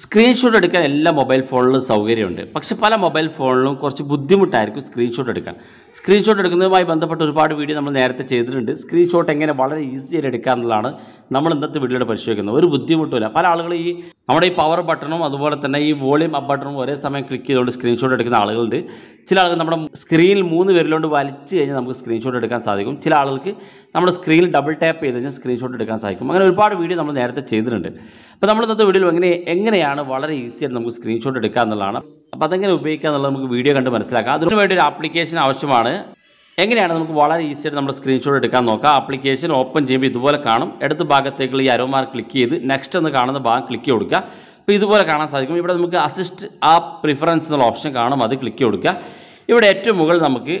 screenshot എടുക്കാൻ എല്ലാ mobile ഫോണിലും സൗകര്യമുണ്ട് പക്ഷേ പല മൊബൈൽ ഫോണിലും കുറച്ച് ബുദ്ധിമുട്ടായിരിക്കും സ്ക്രീൻഷോട്ട് എടുക്കാൻ സ്ക്രീൻഷോട്ട് എടുക്കുന്നതുമായി ബന്ധപ്പെട്ട ഒരുപാട് വീഡിയോ നമ്മൾ നേരത്തെ ചെയ്തിട്ടുണ്ട് സ്ക്രീൻഷോട്ട് എങ്ങനെ വളരെ ഈസിയായിട്ട് എടുക്കുക എന്നുള്ളതാണ് നമ്മൾ ഇന്നത്തെ വീഡിയോയുടെ പരിശോധിക്കുന്നത് ഒരു ബുദ്ധിമുട്ടില്ല പല ആളുകൾ ഈ നമ്മുടെ ഈ പവർ ബട്ടണും അതുപോലെ തന്നെ ഈ വോളിയം അപ്പ് ബട്ടണും ഒരേ സമയം ക്ലിക്ക് ചെയ്തുകൊണ്ട് സ്ക്രീൻഷോട്ട് എടുക്കുന്ന ആളുകളുണ്ട് ചില ആളുകൾ നമ്മുടെ സ്ക്രീനിൽ മൂന്ന് പേരിലോണ്ട് വലിച്ചു കഴിഞ്ഞാൽ നമുക്ക് സ്ക്രീൻഷോട്ട് എടുക്കാൻ സാധിക്കും ചില ആളുകൾക്ക് നമ്മൾ സ്ക്രീനിൽ ഡബിൾ ടാപ്പ് ചെയ്ത് കഴിഞ്ഞാൽ സ്ക്രീൻഷോട്ട് എടുക്കാൻ സാധിക്കും അങ്ങനെ ഒരുപാട് വീഡിയോ നമ്മൾ നേരത്തെ ചെയ്തിട്ടുണ്ട് അപ്പോൾ നമ്മൾ ഇന്നത്തെ വീഡിയോയിൽ എങ്ങനെ എങ്ങനെയാണ് വളരെ ഈസിയായിട്ട് നമുക്ക് സ്ക്രീൻഷോട്ട് എടുക്കുക എന്നുള്ളതാണ് അപ്പോൾ അതെങ്ങനെ ഉപയോഗിക്കുക എന്നുള്ളത് നമുക്ക് വീഡിയോ കണ്ട് മനസ്സിലാക്കാം അതിനു വേണ്ടി ഒരു ആപ്ലിക്കേഷൻ ആവശ്യമാണ് എങ്ങനെയാണ് നമുക്ക് വളരെ ഈസിയായിട്ട് നമ്മൾ സ്ക്രീൻഷോട്ട് എടുക്കാൻ നോക്കാം ആപ്ലിക്കേഷൻ ഓപ്പൺ ചെയ്യുമ്പോൾ ഇതുപോലെ കാണും ഇടത് ഭാഗത്തേക്കുള്ള ഈ അരോമാർ ക്ലിക്ക് ചെയ്ത് നെക്സ്റ്റ് എന്ന് കാണുന്ന ഭാഗം ക്ലിക്ക് കൊടുക്കുക അപ്പോൾ ഇതുപോലെ കാണാൻ സാധിക്കും ഇവിടെ നമുക്ക് അസിസ്റ്റ് ആ പ്രിഫറൻസ് എന്നുള്ള ഓപ്ഷൻ കാണും അത് ക്ലിക്ക് കൊടുക്കുക ഇവിടെ ഏറ്റവും മുകളിൽ നമുക്ക്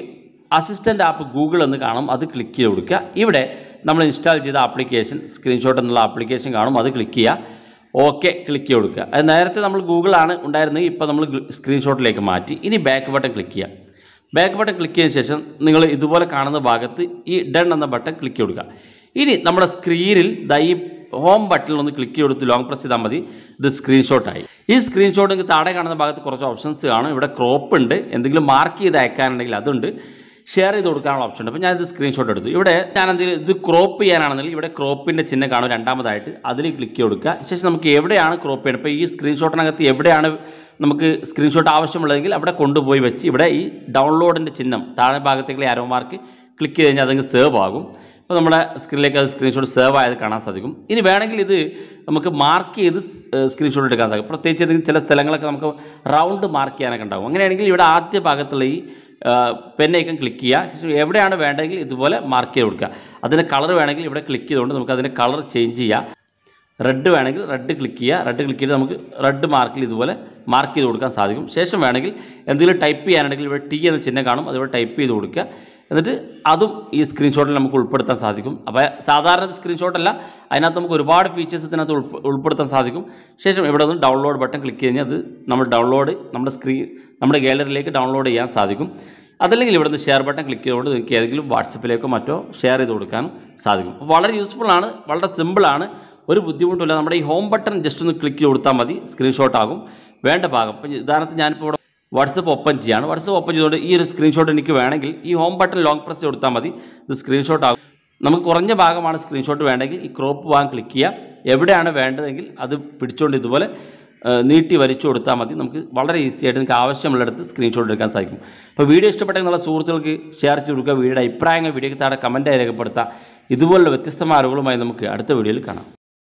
അസിസ്റ്റൻ്റ് ആപ്പ് ഗൂഗിൾ എന്ന് കാണും അത് ക്ലിക്ക് ചെയ്ത് കൊടുക്കുക ഇവിടെ നമ്മൾ ഇൻസ്റ്റാൾ ചെയ്ത ആപ്ലിക്കേഷൻ സ്ക്രീൻഷോട്ട് എന്നുള്ള ആപ്ലിക്കേഷൻ കാണും അത് ക്ലിക്ക് ചെയ്യുക ഓക്കെ ക്ലിക്ക് ചെയ്ത് കൊടുക്കുക അത് നേരത്തെ നമ്മൾ ഗൂഗിളാണ് ഉണ്ടായിരുന്നത് ഇപ്പോൾ നമ്മൾ സ്ക്രീൻഷോട്ടിലേക്ക് മാറ്റി ഇനി ബാക്ക് ബട്ടൺ ക്ലിക്ക് ചെയ്യുക ബാക്ക് ബട്ടൺ ക്ലിക്ക് ചെയ്തതിന് ശേഷം നിങ്ങൾ ഇതുപോലെ കാണുന്ന ഭാഗത്ത് ഈ ഡൺ എന്ന ബട്ടൺ ക്ലിക്ക് കൊടുക്കുക ഇനി നമ്മുടെ സ്ക്രീനിൽ ഈ ഹോം ബട്ടണിൽ ഒന്ന് ക്ലിക്ക് കൊടുത്ത് ലോങ് പ്രസ് ചെയ്താൽ മതി ഇത് സ്ക്രീൻഷോട്ടായി ഈ സ്ക്രീൻഷോട്ട് നിങ്ങൾക്ക് താഴെ കാണുന്ന ഭാഗത്ത് കുറച്ച് ഓപ്ഷൻസ് കാണും ഇവിടെ ക്രോപ്പ് ഉണ്ട് എന്തെങ്കിലും മാർക്ക് ചെയ്ത് അയക്കാനുണ്ടെങ്കിൽ അതുണ്ട് ഷെയർ ചെയ്ത് കൊടുക്കാനുള്ള ഓപ്ഷൻ ഉണ്ട് അപ്പോൾ ഞാനിത് സ്ക്രീൻഷോട്ട് എടുത്തു ഇവിടെ ഞാൻ എന്തെങ്കിലും ഇത് ക്രോപ്പ് ചെയ്യാനാണെങ്കിൽ ഇവിടെ ക്രോപ്പിൻ്റെ ചിഹ്നം കാണും രണ്ടാമതായിട്ട് അതിൽ ക്ലിക്ക് കൊടുക്കുക ശേഷം നമുക്ക് എവിടെയാണ് ക്രോപ്പ് ചെയ്യുന്നത് അപ്പോൾ ഈ സ്ക്രീൻഷോട്ടിനകത്ത് എവിടെയാണ് നമുക്ക് സ്ക്രീൻഷോട്ട് ആവശ്യമുള്ളതെങ്കിൽ അവിടെ കൊണ്ടുപോയി വെച്ച് ഇവിടെ ഈ ഡൗൺലോഡിൻ്റെ ചിഹ്നം താഴെ ഭാഗത്തേക്കുള്ള അരോമാർക്ക് മാർക്ക് ക്ലിക്ക് ചെയ്ത് കഴിഞ്ഞാൽ അതങ്ങ് സേവ് ആകും അപ്പോൾ നമ്മുടെ സ്ക്രീനിലേക്ക് അത് സ്ക്രീൻഷോട്ട് സേവ് ആയത് കാണാൻ സാധിക്കും ഇനി വേണമെങ്കിൽ ഇത് നമുക്ക് മാർക്ക് ചെയ്ത് സ്ക്രീൻഷോട്ട് എടുക്കാൻ സാധിക്കും പ്രത്യേകിച്ച് ചില സ്ഥലങ്ങളൊക്കെ നമുക്ക് റൗണ്ട് മാർക്ക് ചെയ്യാനൊക്കെ ഉണ്ടാകും അങ്ങനെയാണെങ്കിൽ ഇവിടെ ആദ്യ ഭാഗത്തുള്ള ഈ പെൻ ഐക്കൺ ക്ലിക്ക് ചെയ്യുക ശേഷം എവിടെയാണ് വേണ്ടതെങ്കിൽ ഇതുപോലെ മാർക്ക് ചെയ്ത് കൊടുക്കുക അതിൻ്റെ കളർ വേണമെങ്കിൽ ഇവിടെ ക്ലിക്ക് ചെയ്തുകൊണ്ട് നമുക്ക് അതിൻ്റെ കളർ ചേഞ്ച് ചെയ്യാം റെഡ് വേണമെങ്കിൽ റെഡ് ക്ലിക്ക് ചെയ്യുക റെഡ് ക്ലിക്ക് ചെയ്ത് നമുക്ക് റെഡ് മാർക്കിൽ ഇതുപോലെ മാർക്ക് ചെയ്ത് കൊടുക്കാൻ സാധിക്കും ശേഷം വേണമെങ്കിൽ എന്തെങ്കിലും ടൈപ്പ് ചെയ്യാനുണ്ടെങ്കിൽ ഇവിടെ ടി എന്ന ചിഹ്നം കാണും അതിവിടെ ടൈപ്പ് ചെയ്ത് കൊടുക്കുക എന്നിട്ട് അതും ഈ സ്ക്രീൻഷോട്ടിൽ നമുക്ക് ഉൾപ്പെടുത്താൻ സാധിക്കും അപ്പോൾ സാധാരണ സ്ക്രീൻഷോട്ടല്ല അതിനകത്ത് നമുക്ക് ഒരുപാട് ഫീച്ചേഴ്സ് ഇതിനകത്ത് ഉൾപ്പെടുത്താൻ സാധിക്കും ശേഷം ഇവിടെ ഒന്ന് ഡൗൺലോഡ് ബട്ടൺ ക്ലിക്ക് കഴിഞ്ഞാൽ അത് നമ്മൾ ഡൗൺലോഡ് നമ്മുടെ സ്ക്രീൻ നമ്മുടെ ഗാലറിയിലേക്ക് ഡൗൺലോഡ് ചെയ്യാൻ സാധിക്കും അതല്ലെങ്കിൽ നിന്ന് ഷെയർ ബട്ടൺ ക്ലിക്ക് ചെയ്തുകൊണ്ട് നിങ്ങൾക്ക് ഏതെങ്കിലും വാട്സപ്പിലേക്കോ മറ്റോ ഷെയർ ചെയ്ത് കൊടുക്കാനും സാധിക്കും വളരെ യൂസ്ഫുൾ ആണ് വളരെ സിമ്പിളാണ് ഒരു ബുദ്ധിമുട്ടില്ല നമ്മുടെ ഈ ഹോം ബട്ടൺ ജസ്റ്റ് ഒന്ന് ക്ലിക്ക് കൊടുത്താൽ മതി സ്ക്രീൻഷോട്ട് ആകും വേണ്ട ഭാഗം ഇപ്പം ഉദാഹരണത്തിന് ഞാനിപ്പോൾ ഇവിടെ വാട്സപ്പ് ഓപ്പൺ ചെയ്യാണ് വാട്സപ്പ് ഓപ്പൺ ചെയ്തുകൊണ്ട് ഈ ഒരു സ്ക്രീൻഷോട്ട് എനിക്ക് വേണമെങ്കിൽ ഈ ഹോം ബട്ടൺ ലോങ് പ്രസ് കൊടുത്താൽ മതി ഇത് സ്ക്രീൻഷോട്ട് ആകും നമുക്ക് കുറഞ്ഞ ഭാഗമാണ് സ്ക്രീൻഷോട്ട് വേണമെങ്കിൽ ഈ ക്രോപ്പ് ഭാഗം ക്ലിക്ക് ചെയ്യുക എവിടെയാണ് വേണ്ടതെങ്കിൽ അത് പിടിച്ചുകൊണ്ട് ഇതുപോലെ നീട്ടി വരച്ചു കൊടുത്താൽ മതി നമുക്ക് വളരെ ഈസി ആയിട്ട് നിങ്ങൾക്ക് ആവശ്യമുള്ളിടത്ത് സ്ക്രീൻഷോട്ട് എടുക്കാൻ സാധിക്കും അപ്പോൾ വീഡിയോ ഇഷ്ടപ്പെട്ടെങ്കിൽ നിങ്ങളുടെ സുഹൃത്തുക്കൾക്ക് ഷെയർ ചെയ്ത് കൊടുക്കുക വീഡിയോയുടെ അഭിപ്രായങ്ങൾ വീഡിയോയ്ക്ക് താഴെ കമൻറ്റായി രേഖപ്പെടുത്താം ഇതുപോലുള്ള വ്യത്യസ്തമായ അറിവുകളുമായി നമുക്ക് അടുത്ത വീഡിയോയിൽ കാണാം